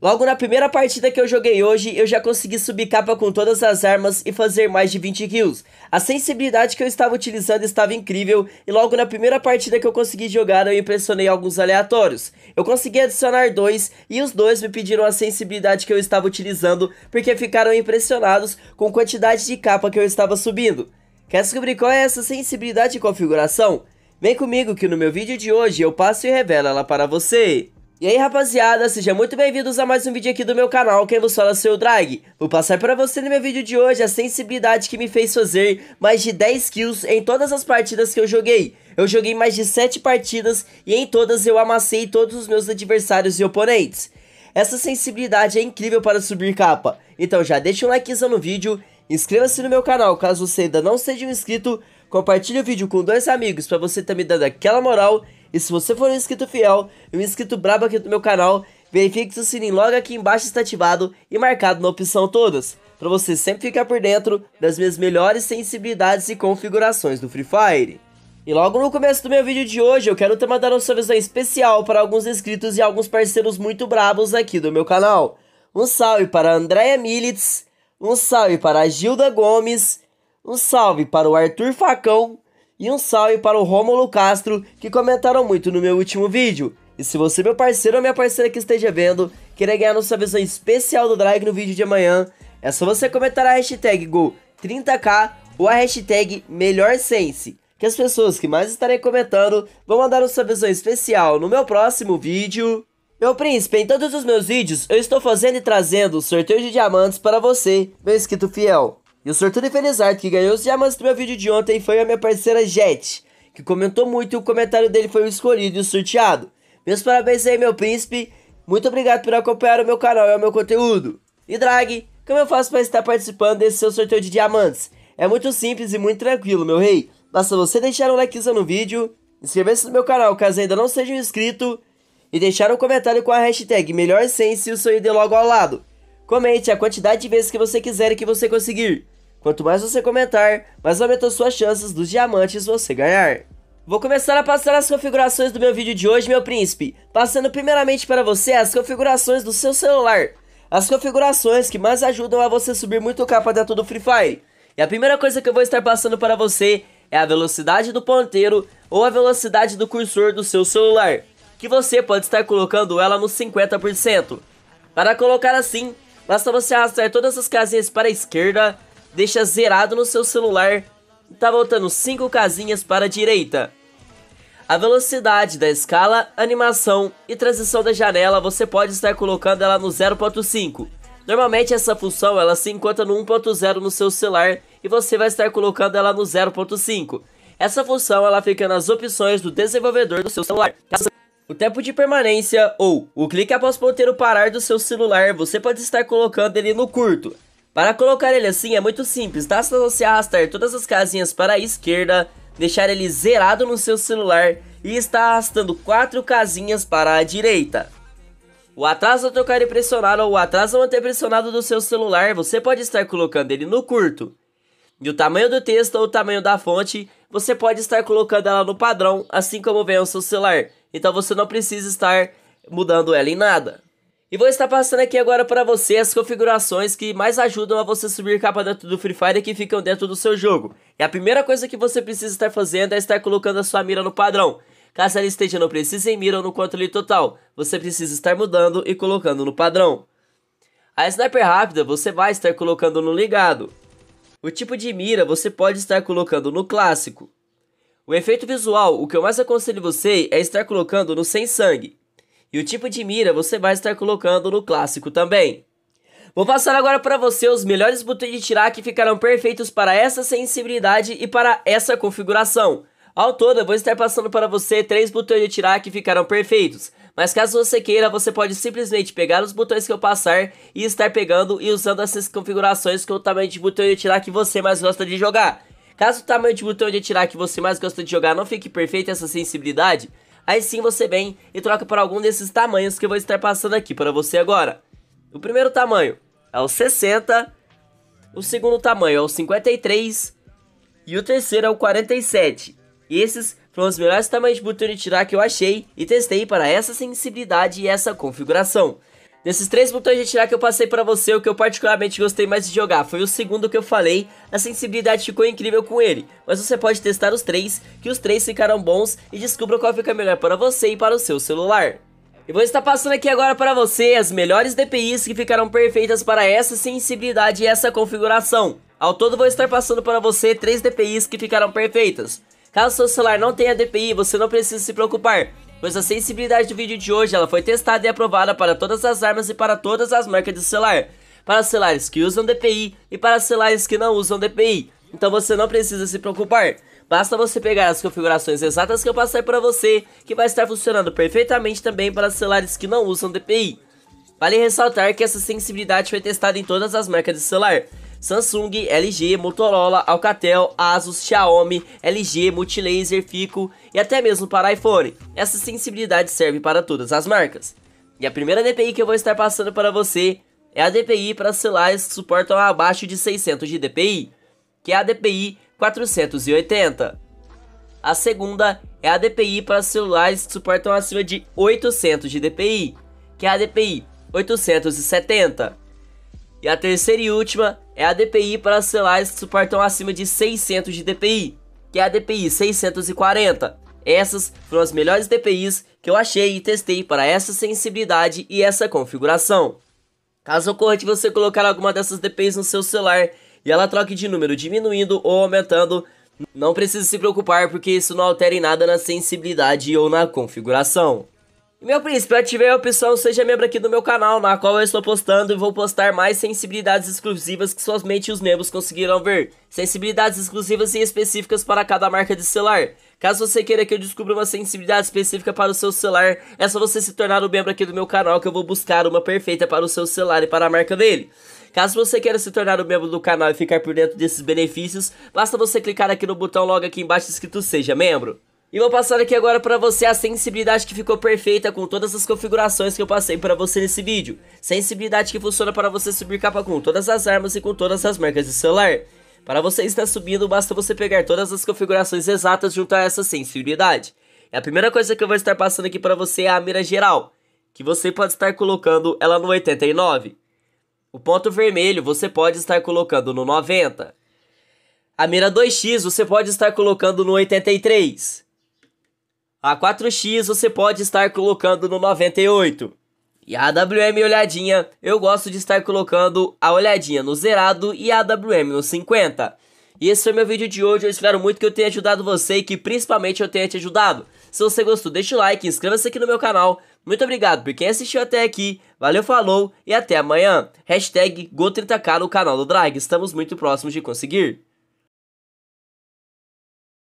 Logo na primeira partida que eu joguei hoje, eu já consegui subir capa com todas as armas e fazer mais de 20 kills. A sensibilidade que eu estava utilizando estava incrível e logo na primeira partida que eu consegui jogar eu impressionei alguns aleatórios. Eu consegui adicionar dois e os dois me pediram a sensibilidade que eu estava utilizando porque ficaram impressionados com a quantidade de capa que eu estava subindo. Quer descobrir qual é essa sensibilidade de configuração? Vem comigo que no meu vídeo de hoje eu passo e revelo ela para você. E aí rapaziada, sejam muito bem-vindos a mais um vídeo aqui do meu canal, quem vos fala é o seu Drag. Vou passar para você no meu vídeo de hoje a sensibilidade que me fez fazer mais de 10 kills em todas as partidas que eu joguei. Eu joguei mais de 7 partidas e em todas eu amassei todos os meus adversários e oponentes. Essa sensibilidade é incrível para subir capa, então já deixa um likezão no vídeo, inscreva-se no meu canal caso você ainda não seja um inscrito, compartilhe o vídeo com dois amigos para você estar tá me dando aquela moral e se você for um inscrito fiel e um inscrito brabo aqui do meu canal, verifique se o sininho logo aqui embaixo está ativado e marcado na opção todas, para você sempre ficar por dentro das minhas melhores sensibilidades e configurações do Free Fire. E logo no começo do meu vídeo de hoje, eu quero te mandar uma salvação especial para alguns inscritos e alguns parceiros muito bravos aqui do meu canal. Um salve para Andréa Militz, um salve para Gilda Gomes, um salve para o Arthur Facão, e um salve para o Romulo Castro, que comentaram muito no meu último vídeo. E se você, meu parceiro ou minha parceira que esteja vendo, querer ganhar nossa versão especial do Drag no vídeo de amanhã, é só você comentar a hashtag Gol30k ou a hashtag MelhorSense, que as pessoas que mais estarem comentando vão mandar sua versão especial no meu próximo vídeo. Meu príncipe, em todos os meus vídeos eu estou fazendo e trazendo sorteio de diamantes para você, meu inscrito fiel. E o sortudo Felizardo que ganhou os diamantes do meu vídeo de ontem foi a minha parceira Jet, que comentou muito e o comentário dele foi o escolhido e o sorteado. Meus parabéns aí, meu príncipe. Muito obrigado por acompanhar o meu canal e o meu conteúdo. E Drag, como eu faço para estar participando desse seu sorteio de diamantes? É muito simples e muito tranquilo, meu rei. Basta você deixar um likezão no vídeo, inscrever-se no meu canal caso ainda não seja inscrito e deixar um comentário com a hashtag melhor sense e o seu ID logo ao lado. Comente a quantidade de vezes que você quiser e que você conseguir. Quanto mais você comentar, mais aumentam suas chances dos diamantes você ganhar. Vou começar a passar as configurações do meu vídeo de hoje, meu príncipe, passando primeiramente para você as configurações do seu celular. As configurações que mais ajudam a você subir muito o capa dentro do Free Fire. E a primeira coisa que eu vou estar passando para você é a velocidade do ponteiro ou a velocidade do cursor do seu celular, que você pode estar colocando ela no 50%. Para colocar assim, basta você arrastar todas as casinhas para a esquerda deixa zerado no seu celular tá voltando 5 casinhas para a direita. A velocidade da escala, animação e transição da janela você pode estar colocando ela no 0.5. Normalmente essa função ela se encontra no 1.0 no seu celular e você vai estar colocando ela no 0.5. Essa função ela fica nas opções do desenvolvedor do seu celular. O tempo de permanência ou o clique após o ponteiro parar do seu celular, você pode estar colocando ele no curto. Para colocar ele assim é muito simples, tá? Se você arrastar todas as casinhas para a esquerda, deixar ele zerado no seu celular e está arrastando quatro casinhas para a direita. O atraso ao tocar e pressionar ou o atraso ao manter pressionado do seu celular, você pode estar colocando ele no curto. E o tamanho do texto ou o tamanho da fonte, você pode estar colocando ela no padrão, assim como vem o seu celular. Então você não precisa estar mudando ela em nada. E vou estar passando aqui agora para você as configurações que mais ajudam a você subir capa dentro do Free Fire e que ficam dentro do seu jogo. E a primeira coisa que você precisa estar fazendo é estar colocando a sua mira no padrão. Caso ela esteja no precisa em mira ou no controle total, você precisa estar mudando e colocando no padrão. A sniper rápida você vai estar colocando no ligado. O tipo de mira você pode estar colocando no clássico. O efeito visual, o que eu mais aconselho você é estar colocando no sem sangue e o tipo de mira você vai estar colocando no clássico também. Vou passar agora para você os melhores botões de tirar que ficarão perfeitos para essa sensibilidade e para essa configuração. Ao todo, eu vou estar passando para você três botões de tirar que ficarão perfeitos. Mas caso você queira, você pode simplesmente pegar os botões que eu passar e estar pegando e usando essas configurações com o tamanho de botão de tirar que você mais gosta de jogar. Caso o tamanho de botão de tirar que você mais gosta de jogar não fique perfeito essa sensibilidade, Aí sim você vem e troca por algum desses tamanhos que eu vou estar passando aqui para você agora. O primeiro tamanho é o 60, o segundo tamanho é o 53 e o terceiro é o 47. E esses foram os melhores tamanhos de botão de tirar que eu achei e testei para essa sensibilidade e essa configuração. Desses três botões de tirar que eu passei para você, o que eu particularmente gostei mais de jogar foi o segundo que eu falei, a sensibilidade ficou incrível com ele, mas você pode testar os três, que os três ficaram bons e descubra qual fica melhor para você e para o seu celular. Eu vou estar passando aqui agora para você as melhores DPIs que ficaram perfeitas para essa sensibilidade e essa configuração. Ao todo vou estar passando para você 3 DPIs que ficaram perfeitas. Caso seu celular não tenha DPI, você não precisa se preocupar, pois a sensibilidade do vídeo de hoje ela foi testada e aprovada para todas as armas e para todas as marcas de celular, para celulares que usam DPI e para celulares que não usam DPI, então você não precisa se preocupar. Basta você pegar as configurações exatas que eu passei para você, que vai estar funcionando perfeitamente também para celulares que não usam DPI. Vale ressaltar que essa sensibilidade foi testada em todas as marcas de celular, Samsung, LG, Motorola, Alcatel, Asus, Xiaomi, LG, Multilaser, Fico e até mesmo para iPhone. Essa sensibilidade serve para todas as marcas. E a primeira DPI que eu vou estar passando para você é a DPI para celulares que suportam abaixo de 600 de DPI, que é a DPI 480. A segunda é a DPI para celulares que suportam acima de 800 de DPI, que é a DPI 870. E a terceira e última é a DPI para celulares que suportam acima de 600 de DPI, que é a DPI 640. Essas foram as melhores DPIs que eu achei e testei para essa sensibilidade e essa configuração. Caso ocorra de você colocar alguma dessas DPIs no seu celular e ela troque de número diminuindo ou aumentando, não precisa se preocupar porque isso não altera em nada na sensibilidade ou na configuração. Meu príncipe, eu ativei a opção Seja Membro aqui do meu canal, na qual eu estou postando e vou postar mais sensibilidades exclusivas que somente os membros conseguirão ver. Sensibilidades exclusivas e específicas para cada marca de celular. Caso você queira que eu descubra uma sensibilidade específica para o seu celular, é só você se tornar um membro aqui do meu canal que eu vou buscar uma perfeita para o seu celular e para a marca dele. Caso você queira se tornar um membro do canal e ficar por dentro desses benefícios, basta você clicar aqui no botão logo aqui embaixo escrito Seja Membro. E vou passar aqui agora para você a sensibilidade que ficou perfeita com todas as configurações que eu passei para você nesse vídeo. Sensibilidade que funciona para você subir capa com todas as armas e com todas as marcas de celular. Para você estar subindo, basta você pegar todas as configurações exatas junto a essa sensibilidade. E a primeira coisa que eu vou estar passando aqui para você é a mira geral, que você pode estar colocando ela no 89. O ponto vermelho você pode estar colocando no 90. A mira 2x você pode estar colocando no 83. A 4X você pode estar colocando no 98. E a AWM olhadinha, eu gosto de estar colocando a olhadinha no zerado e a AWM no 50. E esse foi meu vídeo de hoje, eu espero muito que eu tenha ajudado você e que principalmente eu tenha te ajudado. Se você gostou, deixa o like, inscreva-se aqui no meu canal. Muito obrigado por quem assistiu até aqui, valeu, falou e até amanhã. Hashtag Go30k no canal do Drag, estamos muito próximos de conseguir.